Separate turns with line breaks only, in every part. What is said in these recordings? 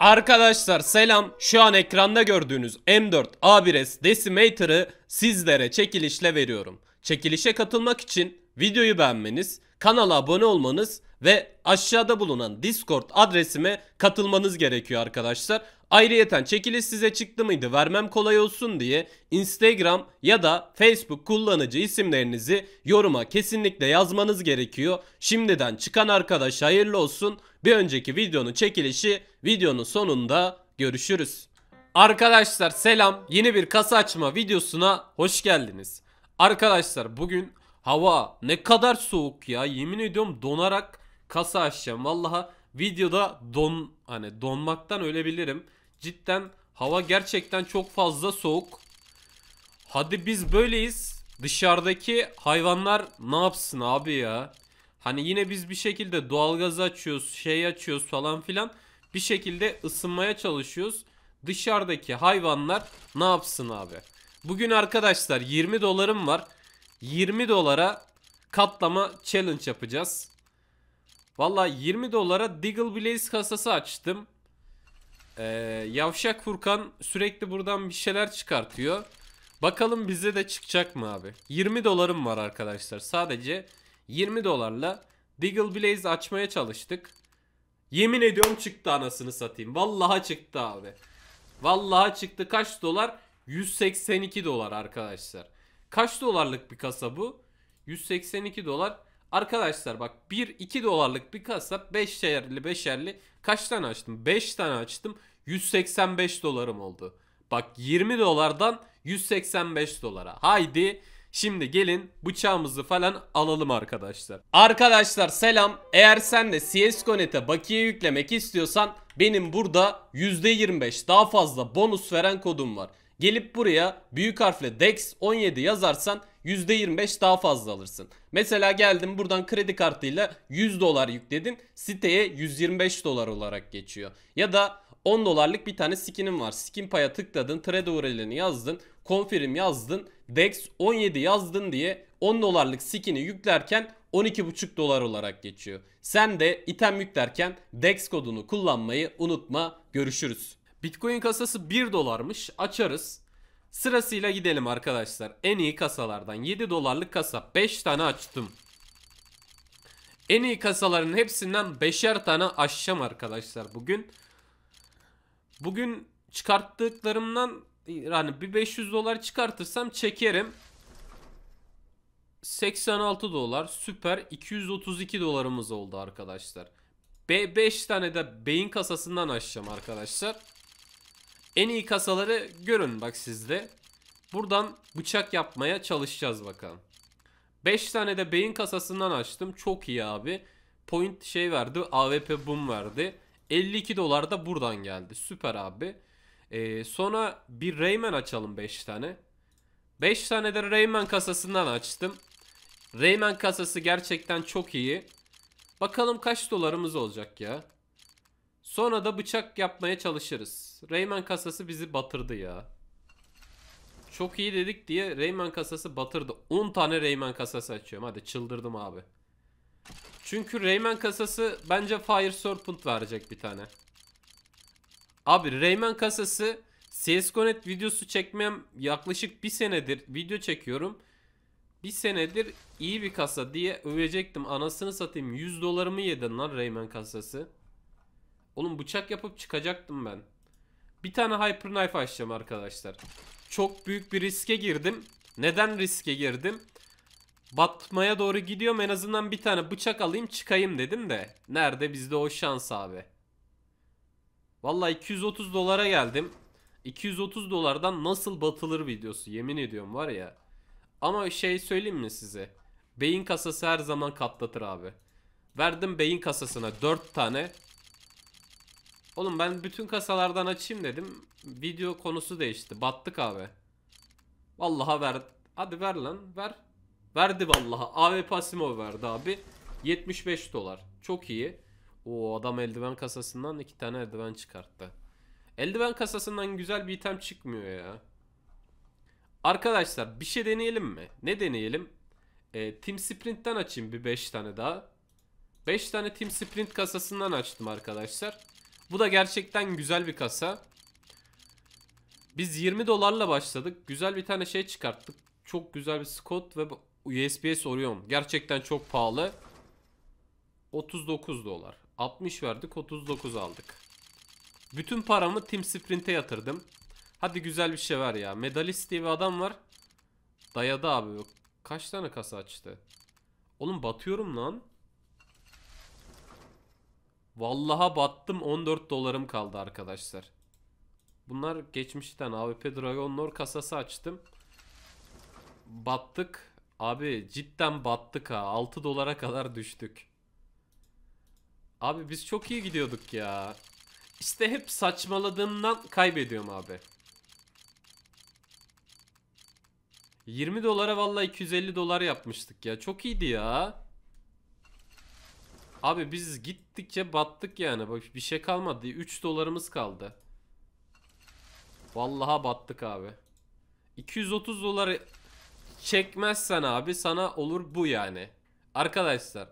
Arkadaşlar selam. Şu an ekranda gördüğünüz M4 A1S Decimator'ı sizlere çekilişle veriyorum. Çekilişe katılmak için videoyu beğenmeniz, kanala abone olmanız ve aşağıda bulunan Discord adresime katılmanız gerekiyor arkadaşlar. Ayrıyeten çekiliş size çıktı mıydı vermem kolay olsun diye Instagram ya da Facebook kullanıcı isimlerinizi yoruma kesinlikle yazmanız gerekiyor. Şimdiden çıkan arkadaş hayırlı olsun. Bir önceki videonun çekilişi Videonun sonunda görüşürüz. Arkadaşlar selam. Yeni bir kasa açma videosuna hoş geldiniz. Arkadaşlar bugün hava ne kadar soğuk ya. Yemin ediyorum donarak kasa açacağım. Vallahi videoda don hani donmaktan ölebilirim. Cidden hava gerçekten çok fazla soğuk. Hadi biz böyleyiz. Dışarıdaki hayvanlar ne yapsın abi ya? Hani yine biz bir şekilde doğalgazı açıyoruz, şey açıyoruz falan filan bir şekilde ısınmaya çalışıyoruz. Dışarıdaki hayvanlar ne yapsın abi? Bugün arkadaşlar 20 dolarım var. 20 dolara katlama challenge yapacağız. Valla 20 dolara Diggle Blaze kasası açtım. Ee, Yavşak Furkan sürekli buradan bir şeyler çıkartıyor. Bakalım bize de çıkacak mı abi? 20 dolarım var arkadaşlar. Sadece 20 dolarla Diggle Blaze açmaya çalıştık. Yemin ediyorum çıktı anasını satayım. Vallaha çıktı abi. Vallaha çıktı kaç dolar? 182 dolar arkadaşlar. Kaç dolarlık bir kasa bu? 182 dolar. Arkadaşlar bak 1-2 dolarlık bir kasa 5'erli 5'erli kaç tane açtım? 5 tane açtım. 185 dolarım oldu. Bak 20 dolardan 185 dolara. Haydi Şimdi gelin bıçağımızı falan alalım arkadaşlar. Arkadaşlar selam. Eğer sen de CSGO.net'e bakiye yüklemek istiyorsan benim burada %25 daha fazla bonus veren kodum var. Gelip buraya büyük harfle DEX17 yazarsan %25 daha fazla alırsın. Mesela geldim buradan kredi kartıyla 100 dolar yükledin. Siteye 125 dolar olarak geçiyor. Ya da 10 dolarlık bir tane skinim var. Skin paya tıkladın, trade URL'ini yazdın, confirm yazdın. DEX 17 yazdın diye 10 dolarlık skin'i yüklerken 12,5 dolar olarak geçiyor. Sen de item yüklerken DEX kodunu kullanmayı unutma. Görüşürüz. Bitcoin kasası 1 dolarmış. Açarız. Sırasıyla gidelim arkadaşlar. En iyi kasalardan 7 dolarlık kasa 5 tane açtım. En iyi kasaların hepsinden 5'er tane açacağım arkadaşlar bugün. Bugün çıkarttıklarımdan yani bir 500 dolar çıkartırsam çekerim. 86 dolar süper 232 dolarımız oldu arkadaşlar. 5 tane de beyin kasasından açacağım arkadaşlar. En iyi kasaları görün bak sizde. Buradan bıçak yapmaya çalışacağız bakalım. 5 tane de beyin kasasından açtım. Çok iyi abi. Point şey verdi. AWP boom verdi. 52 dolar da buradan geldi. Süper abi. Ee, sonra bir Rayman açalım 5 tane. 5 tane de Rayman kasasından açtım. Rayman kasası gerçekten çok iyi. Bakalım kaç dolarımız olacak ya. Sonra da bıçak yapmaya çalışırız. Rayman kasası bizi batırdı ya. Çok iyi dedik diye Rayman kasası batırdı. 10 tane Rayman kasası açıyorum. Hadi çıldırdım abi. Çünkü Rayman kasası bence Fire Serpent verecek bir tane. Abi Rayman kasası CSGO.net videosu çekmem yaklaşık bir senedir video çekiyorum. Bir senedir iyi bir kasa diye övecektim. Anasını satayım 100 dolarımı yedin lan Rayman kasası. Oğlum bıçak yapıp çıkacaktım ben. Bir tane Hyper Knife açacağım arkadaşlar. Çok büyük bir riske girdim. Neden riske girdim? Batmaya doğru gidiyorum en azından bir tane bıçak alayım çıkayım dedim de. Nerede bizde o şans abi. Vallahi 230 dolara geldim. 230 dolardan nasıl batılır videosu yemin ediyorum var ya. Ama şey söyleyeyim mi size? Beyin kasası her zaman katlatır abi. Verdim beyin kasasına 4 tane. Oğlum ben bütün kasalardan açayım dedim. Video konusu değişti. Battık abi. Vallaha ver. Hadi ver lan ver. Verdi vallaha. AV Pasimo verdi abi. 75 dolar. Çok iyi. O adam eldiven kasasından iki tane eldiven çıkarttı. Eldiven kasasından güzel bir item çıkmıyor ya. Arkadaşlar bir şey deneyelim mi? Ne deneyelim? Ee, Team Sprint'ten açayım bir 5 tane daha. 5 tane Team Sprint kasasından açtım arkadaşlar. Bu da gerçekten güzel bir kasa. Biz 20 dolarla başladık. Güzel bir tane şey çıkarttık. Çok güzel bir Scott ve USB Orion. Gerçekten çok pahalı. 39 dolar. 60 verdik 39 aldık. Bütün paramı Team Sprint'e yatırdım. Hadi güzel bir şey ver ya. Medalist diye bir adam var. Dayadı abi. Kaç tane kasa açtı? Oğlum batıyorum lan. Vallaha battım 14 dolarım kaldı arkadaşlar. Bunlar geçmişten AWP Dragon Lore kasası açtım. Battık. Abi cidden battık ha. 6 dolara kadar düştük. Abi biz çok iyi gidiyorduk ya. İşte hep saçmaladığımdan kaybediyorum abi. 20 dolara vallahi 250 dolar yapmıştık ya. Çok iyiydi ya. Abi biz gittikçe battık yani. Bak bir şey kalmadı. 3 dolarımız kaldı. Vallaha battık abi. 230 doları çekmezsen abi sana olur bu yani. Arkadaşlar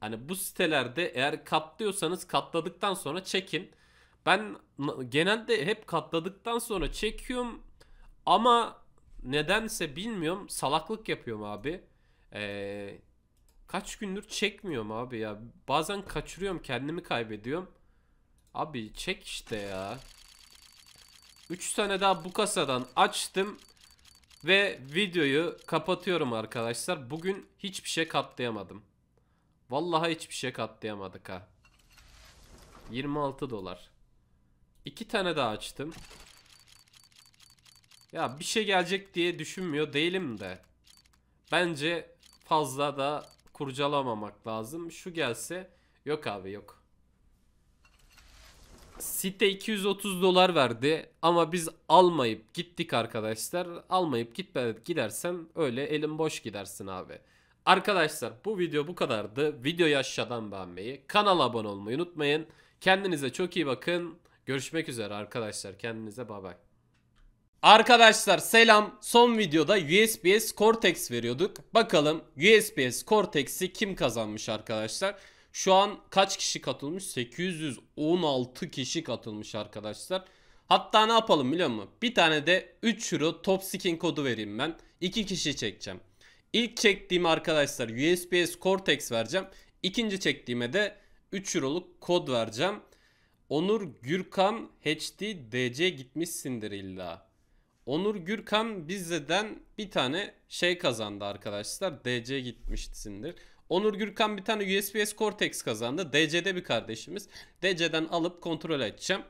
Hani bu sitelerde eğer katlıyorsanız katladıktan sonra çekin. Ben genelde hep katladıktan sonra çekiyorum ama nedense bilmiyorum salaklık yapıyorum abi. Ee, kaç gündür çekmiyorum abi ya. Bazen kaçırıyorum kendimi kaybediyorum. Abi çek işte ya. 3 tane daha bu kasadan açtım. Ve videoyu kapatıyorum arkadaşlar. Bugün hiçbir şey katlayamadım. Vallahi hiçbir şey katlayamadık ha. 26 dolar. İki tane daha açtım. Ya bir şey gelecek diye düşünmüyor değilim de. Bence fazla da kurcalamamak lazım. Şu gelse yok abi yok. Site 230 dolar verdi ama biz almayıp gittik arkadaşlar. Almayıp gitme, gidersen öyle elin boş gidersin abi. Arkadaşlar bu video bu kadardı. Videoyu aşağıdan beğenmeyi, kanala abone olmayı unutmayın. Kendinize çok iyi bakın. Görüşmek üzere arkadaşlar. Kendinize bay bay. Arkadaşlar selam. Son videoda USPS Cortex veriyorduk. Bakalım USPS Cortex'i kim kazanmış arkadaşlar? Şu an kaç kişi katılmış? 816 kişi katılmış arkadaşlar. Hatta ne yapalım biliyor musun? Bir tane de 3 euro top skin kodu vereyim ben. 2 kişi çekeceğim. İlk çektiğim arkadaşlar USBS Cortex vereceğim. İkinci çektiğime de 3 Euro'luk kod vereceğim. Onur Gürkan HD DC gitmişsindir illa. Onur Gürkan bizden bir tane şey kazandı arkadaşlar. DC gitmişsindir. Onur Gürkan bir tane USBS Cortex kazandı. DC'de bir kardeşimiz. DC'den alıp kontrol edeceğim.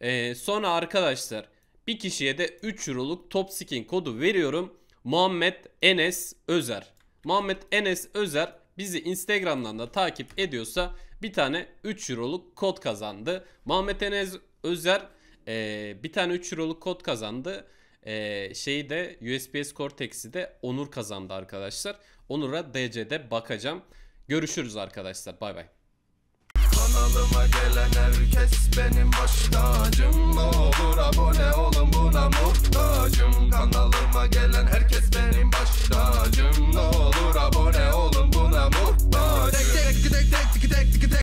Ee, sonra arkadaşlar bir kişiye de 3 Euro'luk Top Skin kodu veriyorum. Muhammed Enes Özer. Muhammed Enes Özer bizi Instagram'dan da takip ediyorsa bir tane 3 Euro'luk kod kazandı. Muhammed Enes Özer e, bir tane 3 Euro'luk kod kazandı. E, şeyi de USPS Cortex'i de Onur kazandı arkadaşlar. Onur'a DC'de bakacağım. Görüşürüz arkadaşlar. Bay bay. Kanalıma gelen herkes benim baş tacım Ne olur abone olun buna muhtacım Kanalıma gelen herkes benim baş tacım Ne olur abone olun buna muhtacım